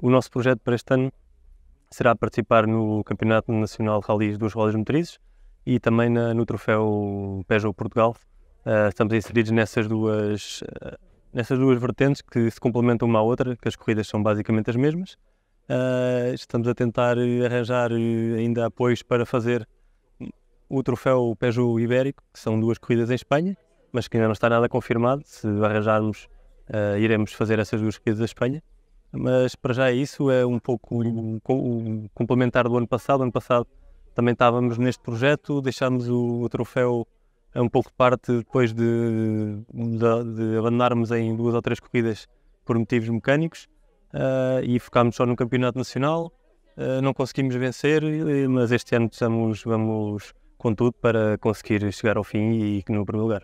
O nosso projeto para este ano será participar no Campeonato Nacional de Rallys dos Rodas Motrizes e também na, no Troféu Peugeot Portugal. Uh, estamos inseridos nessas duas, uh, nessas duas vertentes que se complementam uma à outra, que as corridas são basicamente as mesmas. Uh, estamos a tentar arranjar eh, ainda apoios para fazer o troféu Peugeot Ibérico, que são duas corridas em Espanha, mas que ainda não está nada confirmado. Se arranjarmos, ah, iremos fazer essas duas corridas em Espanha mas para já isso é um pouco o, complementar do ano passado. ano passado também estávamos neste projeto, deixámos o, o troféu um pouco de parte depois de, de, de, abandonarmos em duas ou três corridas por motivos mecânicos uh, e focámos só no campeonato nacional. Uh, não conseguimos vencer, mas este ano estamos, vamos com tudo para conseguir chegar ao fim e no primeiro lugar.